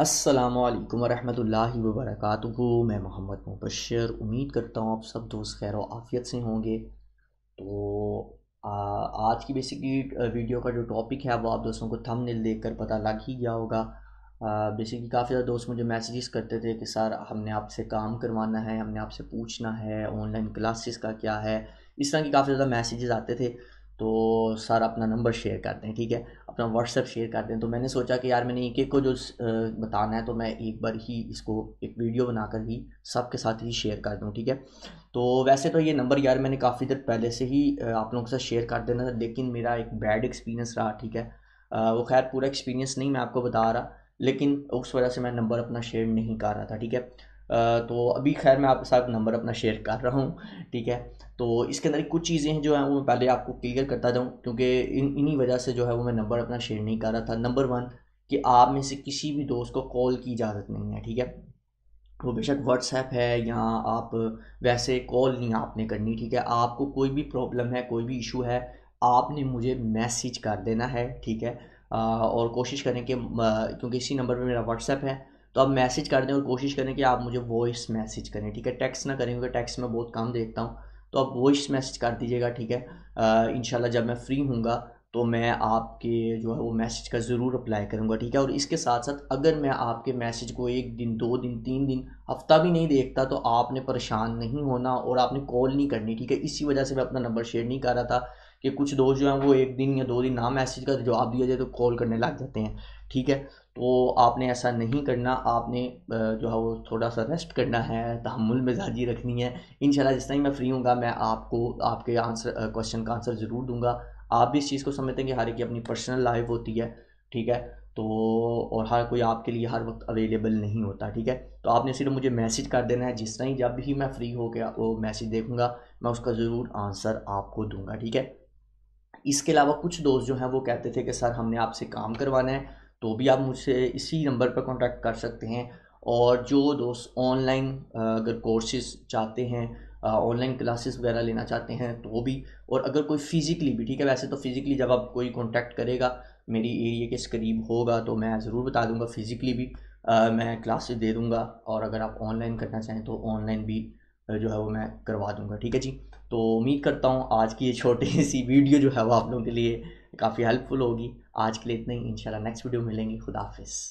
अस्सलाम वालेकुम रहमतुल्लाहि व मैं मोहम्मद मुबशर उम्मीद करता हूँ आप सब दोस्त खैर आफियत से होंगे तो आ, आज की बेसिकली वीडियो का जो टॉपिक है वो आप दोस्तों को थंबनेल देखकर पता लग ही गया होगा बेसिकली काफ़ी ज़्यादा दोस्त मुझे मैसेजेस करते थे कि सर हमने आपसे काम करवाना है हमने आपसे पूछना है ऑनलाइन क्लासेस का क्या है इस तरह के काफ़ी ज़्यादा मैसेजेस आते थे तो सर अपना नंबर शेयर करते हैं ठीक है अपना व्हाट्सएप शेयर करते हैं तो मैंने सोचा कि यार मैंने एक एक को जो बताना है तो मैं एक बार ही इसको एक वीडियो बनाकर ही सबके साथ ही शेयर कर दूँ ठीक है तो वैसे तो ये नंबर यार मैंने काफ़ी देर पहले से ही आप लोगों के साथ शेयर कर देना था लेकिन मेरा एक बैड एक्सपीरियंस रहा ठीक है वो खैर पूरा एक्सपीरियंस नहीं मैं आपको बता रहा लेकिन उस वजह से मैं नंबर अपना शेयर नहीं कर रहा था ठीक है तो अभी खैर मैं आपके साथ नंबर अपना शेयर कर रहा हूँ ठीक है तो इसके अंदर कुछ चीज़ें हैं जो हैं वो मैं पहले आपको क्लियर करता जाऊँ क्योंकि इन इन्हीं वजह से जो है वो मैं नंबर अपना शेयर नहीं कर रहा था नंबर वन कि आप में से किसी भी दोस्त को कॉल की इजाज़त नहीं है ठीक है वो बेशक व्हाट्सएप है या आप वैसे कॉल नहीं आपने करनी ठीक है आपको कोई भी प्रॉब्लम है कोई भी इशू है आपने मुझे मैसेज कर देना है ठीक है और कोशिश करें कि क्योंकि इसी नंबर पे मेरा व्हाट्सएप है तो आप मैसेज कर दें और कोशिश करें कि आप मुझे वॉइस मैसेज करें ठीक है टेक्स्ट ना करें क्योंकि टेक्स्ट में बहुत कम देखता हूँ तो आप वॉइस मैसेज कर दीजिएगा ठीक है इन जब मैं फ्री हूँगा तो मैं आपके जो है वो मैसेज का ज़रूर अप्लाई करूँगा ठीक है और इसके साथ साथ अगर मैं आपके मैसेज को एक दिन दो दिन तीन दिन हफ्ता भी नहीं देखता तो आपने परेशान नहीं होना और आपने कॉल नहीं करनी ठीक है इसी वजह से मैं अपना नंबर शेयर नहीं कर रहा था कि कुछ दोस्त जो हैं वो एक दिन या दो दिन ना मैसेज का जवाब दिया जाए तो कॉल करने लग जाते हैं ठीक है तो आपने ऐसा नहीं करना आपने जो है वो थोड़ा सा रेस्ट करना है तहमुल मिजाजी रखनी है इन जिस टाइम मैं फ्री हूँ मैं आपको आपके आंसर क्वेश्चन का आंसर ज़रूर दूंगा आप भी इस चीज़ को समझते हैं कि हर एक अपनी पर्सनल लाइफ होती है ठीक है तो और हर कोई आपके लिए हर वक्त अवेलेबल नहीं होता ठीक है तो आपने सिर्फ मुझे मैसेज कर देना है जिस टाइम जब भी मैं फ्री हो गया वो मैसेज देखूँगा मैं उसका ज़रूर आंसर आपको दूंगा ठीक है इसके अलावा कुछ दोस्त जो हैं वो कहते थे कि सर हमने आपसे काम करवाना है तो भी आप मुझसे इसी नंबर पर कॉन्टैक्ट कर सकते हैं और जो दोस्त ऑनलाइन अगर कोर्सेज चाहते हैं ऑनलाइन क्लासेस वगैरह लेना चाहते हैं तो भी और अगर कोई फिज़िकली भी ठीक है वैसे तो फिज़िकली जब आप कोई कॉन्टैक्ट करेगा मेरी एरिया के करीब होगा तो मैं ज़रूर बता दूंगा फिज़िकली भी आ, मैं क्लासेस दे दूंगा और अगर आप ऑनलाइन करना चाहें तो ऑनलाइन भी जो है वो मैं करवा दूंगा ठीक है जी तो उम्मीद करता हूँ आज की ये छोटी सी वीडियो जो है वो आप लोगों के लिए काफ़ी हेल्पफुल होगी आज के लिए इतना ही इंशाल्लाह नेक्स्ट वीडियो मिलेंगे खुदाफिज़